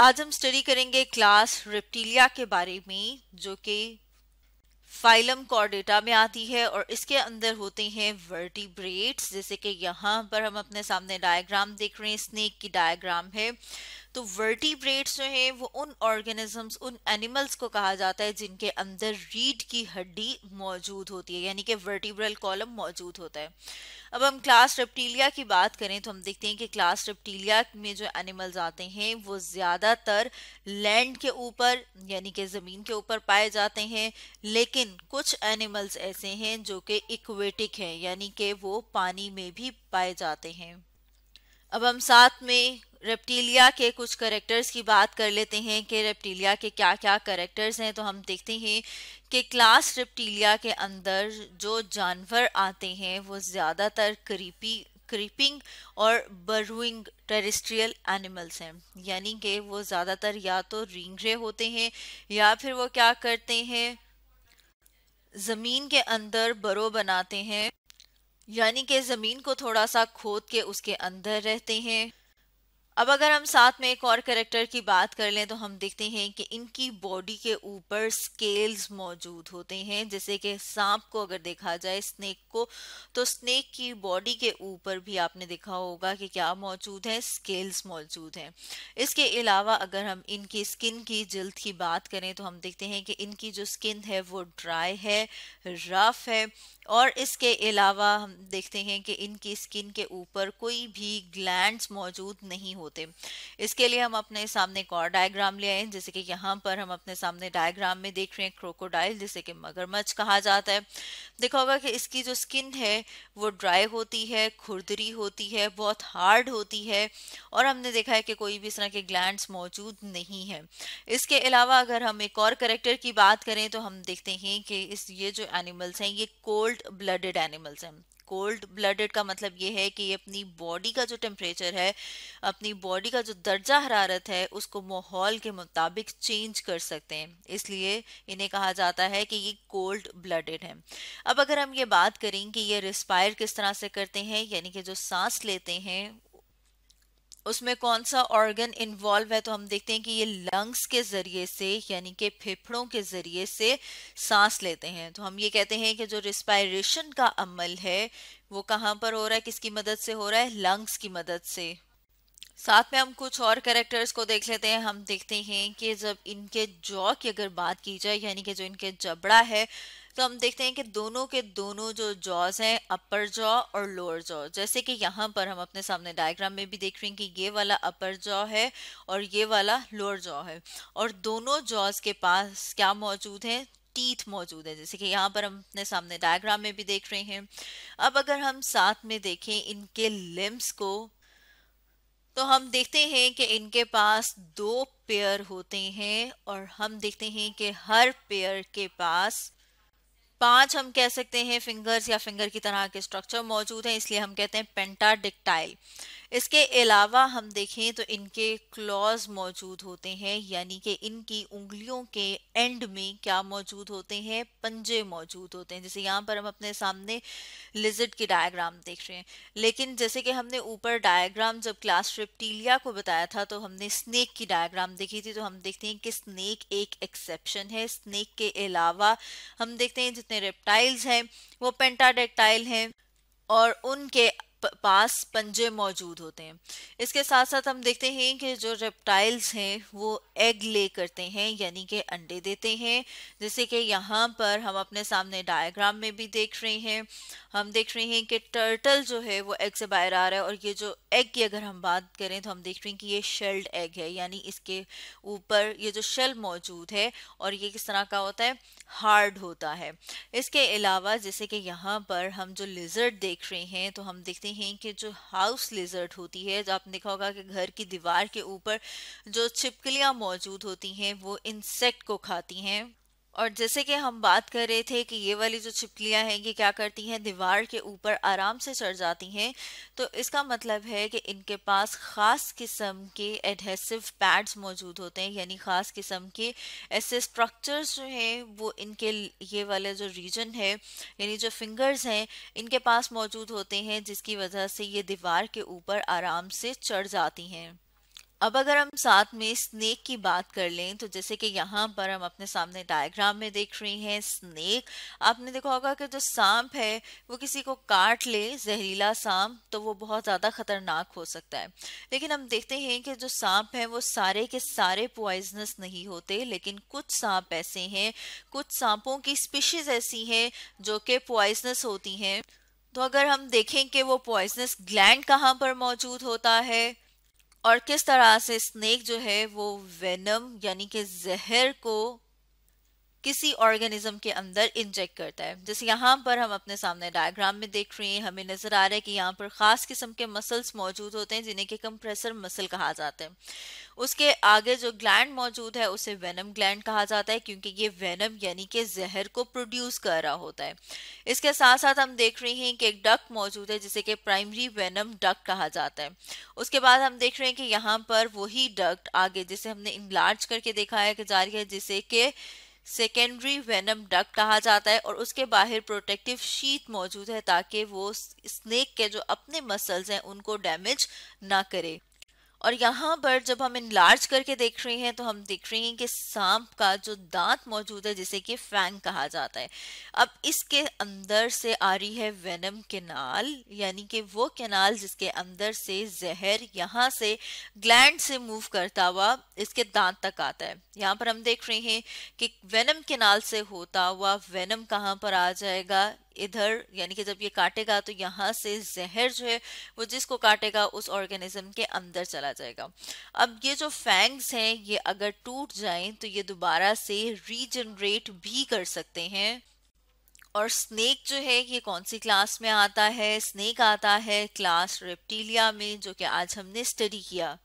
आज हम स्टडी करेंगे क्लास रेप्टिलिया के बारे में जो कि फाइलम कॉर्डेटा में आती है और इसके अंदर होते हैं वर्टिब्रेट्स जैसे कि यहाँ पर हम अपने सामने डायग्राम देख रहे हैं स्नेक की डायग्राम है तो वर्टिब्रेट्स जो है वो उन ऑर्गेनिजम्स उन एनिमल्स को कहा जाता है जिनके अंदर रीढ़ की हड्डी मौजूद होती है यानी कि वर्टिब्रल कॉलम मौजूद होता है अब हम क्लास रेप्टीलिया की बात करें तो हम देखते हैं कि क्लास रेप्टीलिया में जो एनिमल्स आते हैं वो ज़्यादातर लैंड के ऊपर यानी कि ज़मीन के ऊपर पाए जाते हैं लेकिन कुछ एनिमल्स ऐसे हैं जो कि इक्वेटिक हैं यानी कि वो पानी में भी पाए जाते हैं अब हम साथ में रेप्टिलिया के कुछ करेक्टर्स की बात कर लेते हैं कि रेप्टिलिया के क्या क्या करेक्टर्स हैं तो हम देखते हैं कि क्लास रेप्टिलिया के अंदर जो जानवर आते हैं वो ज़्यादातर करीपी क्रीपिंग और बरूइंग टेरिस्ट्रियल एनिमल्स हैं यानी कि वो ज़्यादातर या तो रिंगरे होते हैं या फिर वो क्या करते हैं ज़मीन के अंदर बरो बनाते हैं यानी कि ज़मीन को थोड़ा सा खोद के उसके अंदर रहते हैं अब अगर हम साथ में एक और करेक्टर की बात कर लें तो हम देखते हैं कि इनकी बॉडी के ऊपर स्केल्स मौजूद होते हैं जैसे कि सांप को अगर देखा जाए स्नेक को तो स्नेक की बॉडी के ऊपर भी आपने देखा होगा कि क्या मौजूद है स्केल्स मौजूद हैं इसके अलावा अगर हम इनकी स्किन की जल्द की बात करें तो हम देखते हैं कि इनकी जो स्किन है वो ड्राई है रफ है और इसके अलावा हम देखते हैं कि इनकी स्किन के ऊपर कोई भी ग्लैंड मौजूद नहीं होते इसके लिए हम अपने सामने एक और डायग्राम ले आए जैसे कि यहाँ पर हम अपने सामने डायग्राम में देख रहे हैं क्रोकोडाइल जिसे कि मगरमच्छ कहा जाता है देखा होगा कि इसकी जो स्किन है वो ड्राई होती है खुरदरी होती है बहुत हार्ड होती है और हमने देखा है कि कोई भी इस तरह के ग्लैंड मौजूद नहीं है इसके अलावा अगर हम एक और करेक्टर की बात करें तो हम देखते हैं कि इस ये जो एनिमल्स हैं ये कोल्ड ब्लडेड एनिमल्स हैं कोल्ड ब्लडेड का मतलब ये है कि ये अपनी बॉडी का जो टेम्परेचर है अपनी बॉडी का जो दर्जा हरारत है उसको माहौल के मुताबिक चेंज कर सकते हैं इसलिए इन्हें कहा जाता है कि ये कोल्ड ब्लडेड है अब अगर हम ये बात करें कि ये रिस्पायर किस तरह से करते हैं यानी कि जो सांस लेते हैं उसमें कौन सा ऑर्गन इन्वॉल्व है तो हम देखते हैं कि ये लंग्स के ज़रिए से यानी कि फेफड़ों के ज़रिए से सांस लेते हैं तो हम ये कहते हैं कि जो रिस्पायरेशन का अमल है वो कहाँ पर हो रहा है किसकी मदद से हो रहा है लंग्स की मदद से साथ में हम कुछ और कैरेक्टर्स को देख लेते हैं हम देखते हैं कि जब इनके जॉ की अगर बात की जाए यानी कि जो इनके जबड़ा है तो हम देखते हैं कि दोनों के दोनों जो जॉज हैं अपर जॉ और लोअर जॉ जैसे कि यहाँ पर हम अपने सामने डायग्राम में भी देख रहे हैं कि ये वाला अपर जॉ है और ये वाला लोअर जॉ है और दोनों जॉज के पास क्या मौजूद है टीथ मौजूद है जैसे कि यहाँ पर हम अपने सामने डायग्राम में भी देख रहे हैं अब अगर हम साथ में देखें इनके लिम्स को तो हम देखते हैं कि इनके पास दो पेयर होते हैं और हम देखते हैं कि हर पेयर के पास पांच हम कह सकते हैं फिंगर्स या फिंगर की तरह के स्ट्रक्चर मौजूद हैं इसलिए हम कहते हैं पेंटाडिक्टाइल इसके अलावा हम देखें तो इनके क्लॉज मौजूद होते हैं यानी कि इनकी उंगलियों के एंड में क्या मौजूद होते हैं पंजे मौजूद होते हैं जैसे यहाँ पर हम अपने सामने लिजिट की डायग्राम देख रहे हैं लेकिन जैसे कि हमने ऊपर डायग्राम जब क्लास रिप्टीलिया को बताया था तो हमने स्नेक की डायग्राम देखी थी तो हम देखते हैं कि स्नेक एक एक्सेप्शन है स्नेक के अलावा हम देखते हैं जितने रेप्टाइल्स हैं वो पेंटाडेक्टाइल हैं और उनके पास पंजे मौजूद होते हैं इसके साथ साथ हम देखते हैं कि जो रेप्टाइल्स हैं वो एग ले करते हैं यानी कि अंडे देते हैं जैसे कि यहाँ पर हम अपने सामने डायग्राम में भी देख रहे हैं हम देख रहे हैं कि टर्टल जो है वो एग से बाहर आ रहा है और ये जो एग की अगर हम बात करें तो हम देख रहे हैं कि ये शेल्ड एग है यानी इसके ऊपर ये जो शेल मौजूद है और ये किस तरह का होता है हार्ड होता है इसके अलावा जैसे कि यहाँ पर हम जो लिजर्ड देख रहे हैं तो हम देखते हैं कि जो हाउस लिजर्ड होती है जो आपने देखा होगा कि घर की दीवार के ऊपर जो छिपकलियाँ मौजूद होती हैं वो इंसेक्ट को खाती हैं और जैसे कि हम बात कर रहे थे कि ये वाली जो छिपकलियाँ हैं ये क्या करती हैं दीवार के ऊपर आराम से चढ़ जाती हैं तो इसका मतलब है कि इनके पास ख़ास किस्म के एडहेसिव पैड्स मौजूद होते हैं यानी ख़ास किस्म के ऐसे स्ट्रक्चर्स जो हैं वो इनके ये वाले जो रीजन है यानी जो फिंगर्स हैं इनके पास मौजूद होते हैं जिसकी वजह से ये दीवार के ऊपर आराम से चढ़ जाती हैं अब अगर हम साथ में स्नेक की बात कर लें तो जैसे कि यहाँ पर हम अपने सामने डायग्राम में देख रहे हैं स्नेक आपने देखा होगा कि जो सांप है वो किसी को काट ले जहरीला सांप तो वो बहुत ज़्यादा खतरनाक हो सकता है लेकिन हम देखते हैं कि जो सांप है वो सारे के सारे पॉइजनस नहीं होते लेकिन कुछ सांप ऐसे हैं कुछ सांपों की स्पीशीज़ ऐसी हैं जो कि पॉइजनस होती हैं तो अगर हम देखें कि वो पॉइजनस ग्लैंड कहाँ पर मौजूद होता है और किस तरह से स्नेक जो है वो वेनम यानी कि जहर को किसी ऑर्गेनिज्म के अंदर इंजेक्ट करता है जैसे यहाँ पर हम अपने सामने डायग्राम में देख रहे हैं हमें नजर आ रहा है कि यहाँ पर खास किस्म के मसल्स मौजूद होते हैं जिन्हें के कंप्रेसर मसल कहा जाता है उसके आगे जो ग्लैंड मौजूद है उसे वेनम ग्लैंड कहा जाता है क्योंकि ये वेनम यानी कि जहर को प्रोड्यूस कर रहा होता है इसके साथ साथ हम देख रहे हैं कि एक डक मौजूद है जिसे कि प्राइमरी वेनम डक कहा जाता है उसके बाद हम देख रहे हैं कि यहाँ पर वही डक आगे जिसे हमने इनलार्ज करके देखा है कि जा रही है जिसे के सेकेंडरी वेनम डक कहा जाता है और उसके बाहर प्रोटेक्टिव शीट मौजूद है ताकि वो स्नेक के जो अपने मसल्स हैं उनको डैमेज ना करे और यहाँ पर जब हम इन लार्ज करके देख रहे हैं तो हम देख रहे हैं कि सांप का जो दांत मौजूद है जिसे कि फैंग कहा जाता है अब इसके अंदर से आ रही है वेनम केनाल यानी कि वो केनाल जिसके अंदर से जहर यहाँ से ग्लैंड से मूव करता हुआ इसके दांत तक आता है यहाँ पर हम देख रहे हैं कि वेनम केनाल से होता हुआ वेनम कहाँ पर आ जाएगा इधर यानी कि जब ये काटेगा तो यहाँ से जहर जो है वो जिसको काटेगा उस ऑर्गेनिज्म के अंदर चला जाएगा अब ये जो फैंग्स हैं ये अगर टूट जाएं तो ये दोबारा से रीजनरेट भी कर सकते हैं और स्नेक जो है ये कौन सी क्लास में आता है स्नेक आता है क्लास रेप्टिलिया में जो कि आज हमने स्टडी किया